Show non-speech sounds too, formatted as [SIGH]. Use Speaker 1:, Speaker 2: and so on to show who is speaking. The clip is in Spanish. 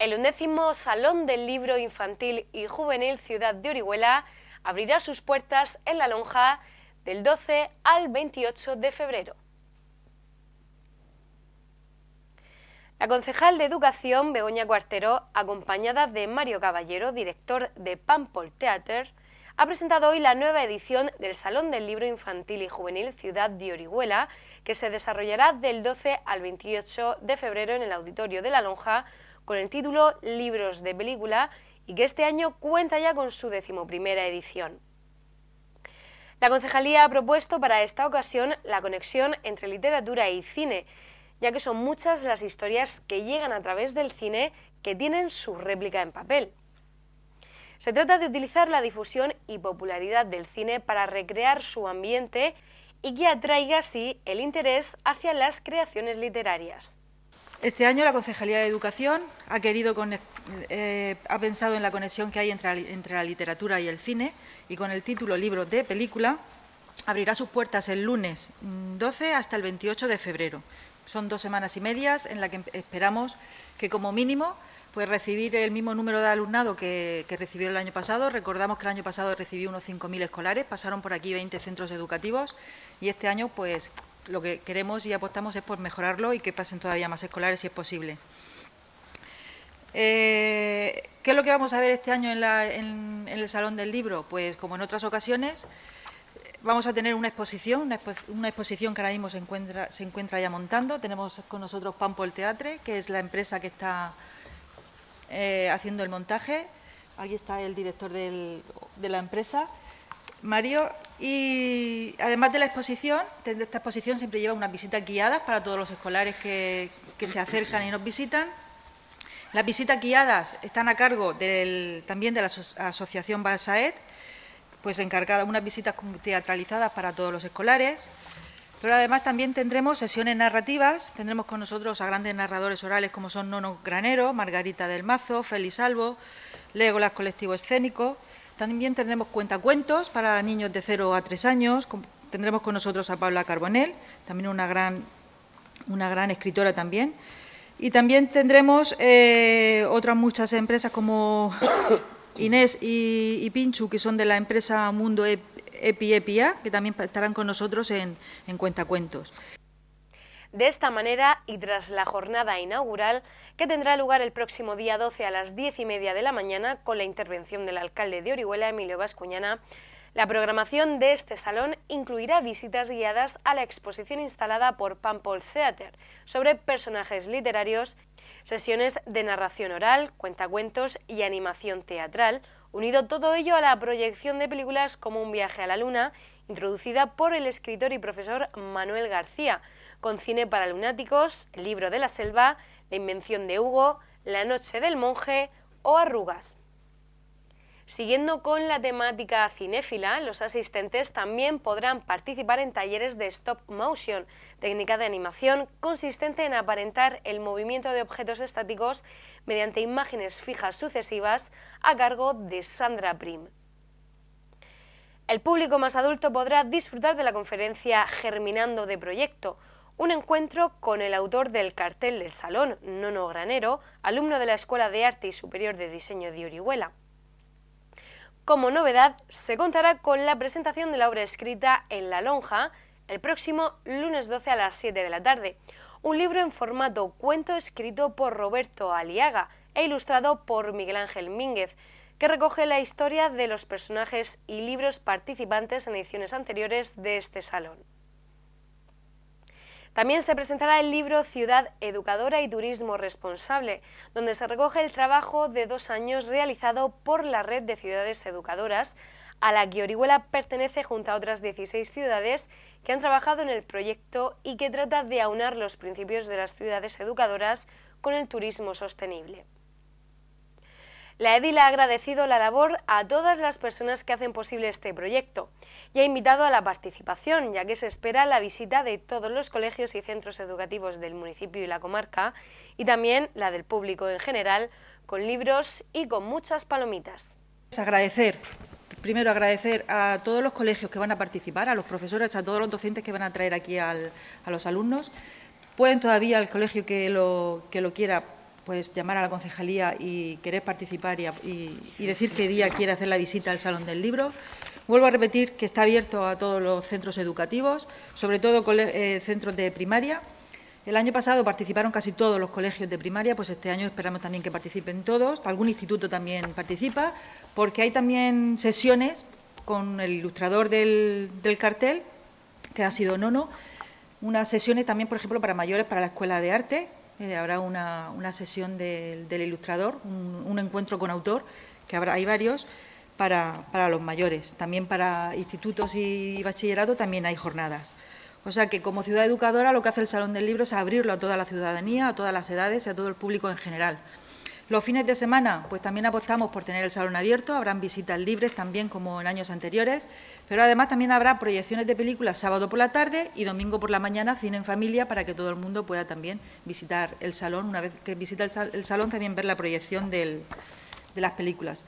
Speaker 1: El undécimo Salón del Libro Infantil y Juvenil Ciudad de Orihuela abrirá sus puertas en la lonja del 12 al 28 de febrero. La concejal de Educación, Begoña Cuartero, acompañada de Mario Caballero, director de Pampol Theater, ha presentado hoy la nueva edición del Salón del Libro Infantil y Juvenil Ciudad de Orihuela, que se desarrollará del 12 al 28 de febrero en el Auditorio de la Lonja con el título Libros de película y que este año cuenta ya con su decimoprimera edición. La concejalía ha propuesto para esta ocasión la conexión entre literatura y cine, ya que son muchas las historias que llegan a través del cine que tienen su réplica en papel. Se trata de utilizar la difusión y popularidad del cine para recrear su ambiente y que atraiga así el interés hacia las creaciones literarias.
Speaker 2: Este año la Concejalía de Educación ha, querido eh, ha pensado en la conexión que hay entre, la literatura y el cine y con el título Libro de Película abrirá sus puertas el lunes 12 mm, hasta el 28 de febrero. Son dos semanas y medias en las que esperamos que como mínimo pues recibir el mismo número de alumnado que, que recibió el año pasado. Recordamos que el año pasado recibió unos 5.000 escolares, pasaron por aquí 20 centros educativos y este año pues lo que queremos y apostamos es por mejorarlo y que pasen todavía más escolares si es posible. Eh, ¿Qué es lo que vamos a ver este año en, el Salón del Libro? Pues, como en otras ocasiones, vamos a tener una exposición, una, exposición que ahora mismo se encuentra, se encuentra ya montando. Tenemos con nosotros Pampo el Teatre, que es la empresa que está eh, haciendo el montaje. Aquí está el director de la empresa, Mario, y además de la exposición, esta exposición siempre lleva unas visitas guiadas para todos los escolares que, se acercan y nos visitan. Las visitas guiadas están a cargo también de la Asociación Basaed, pues encargada unas visitas teatralizadas para todos los escolares. Pero además también tendremos sesiones narrativas, tendremos con nosotros a grandes narradores orales como son Nono Granero, Margarita del Mazo, Félix Salvo, Legolas Colectivo Escénico, también tendremos cuentacuentos para niños de 0 a 3 años. Tendremos con nosotros a Paula Carbonell, también una gran, escritora también. Y también tendremos eh, otras muchas empresas como [COUGHS] Inés y, Pinchu, que son de la empresa Mundo Epi que también estarán con nosotros en, en Cuentacuentos.
Speaker 1: De esta manera, y tras la jornada inaugural, que tendrá lugar el próximo día 12 a las 10 y media de la mañana, con la intervención del alcalde de Orihuela, Emilio Vascuñana, la programación de este salón incluirá visitas guiadas a la exposición instalada por Pampol Theater sobre personajes literarios, sesiones de narración oral, cuentacuentos y animación teatral, unido todo ello a la proyección de películas como Un viaje a la luna, introducida por el escritor y profesor Manuel García, con cine para lunáticos, El libro de la selva, La invención de Hugo, La noche del monje o Arrugas. Siguiendo con la temática cinéfila, los asistentes también podrán participar en talleres de stop motion, técnica de animación consistente en aparentar el movimiento de objetos estáticos mediante imágenes fijas sucesivas a cargo de Sandra Prim. El público más adulto podrá disfrutar de la conferencia Germinando de Proyecto, un encuentro con el autor del cartel del salón, Nono Granero, alumno de la Escuela de Arte y Superior de Diseño de Orihuela. Como novedad, se contará con la presentación de la obra escrita en La Lonja el próximo lunes 12 a las 7 de la tarde, un libro en formato cuento escrito por Roberto Aliaga e ilustrado por Miguel Ángel Mínguez, que recoge la historia de los personajes y libros participantes en ediciones anteriores de este salón. También se presentará el libro Ciudad Educadora y Turismo Responsable, donde se recoge el trabajo de dos años realizado por la Red de Ciudades Educadoras, a la que Orihuela pertenece junto a otras 16 ciudades que han trabajado en el proyecto y que trata de aunar los principios de las ciudades educadoras con el turismo sostenible. La Edil ha agradecido la labor a todas las personas que hacen posible este proyecto y ha invitado a la participación, ya que se espera la visita de todos los colegios y centros educativos del municipio y la comarca y también la del público en general, con libros y con muchas palomitas.
Speaker 2: Pues agradecer primero agradecer a todos los colegios que van a participar, a los profesores, a todos los docentes que van a traer aquí a los alumnos. Pueden todavía, el colegio que lo, que lo quiera, pues llamar a la concejalía y querer participar y, decir qué día quiere hacer la visita al Salón del Libro. Vuelvo a repetir que está abierto a todos los centros educativos, sobre todo eh, centros de primaria. El año pasado participaron casi todos los colegios de primaria, pues este año esperamos también que participen todos. Algún instituto también participa, porque hay también sesiones con el ilustrador del, del cartel, que ha sido Nono, unas sesiones también, por ejemplo, para mayores, para la Escuela de Arte, eh, habrá una, sesión del ilustrador, un, encuentro con autor, que habrá, hay varios, para, los mayores. También para institutos y, y bachillerato también hay jornadas. O sea que como ciudad educadora lo que hace el Salón del Libro es abrirlo a toda la ciudadanía, a todas las edades y a todo el público en general. Los fines de semana, pues también apostamos por tener el salón abierto, habrán visitas libres también como en años anteriores, pero además también habrá proyecciones de películas sábado por la tarde y domingo por la mañana, cine en familia, para que todo el mundo pueda también visitar el salón, una vez que visita el salón también ver la proyección de las películas.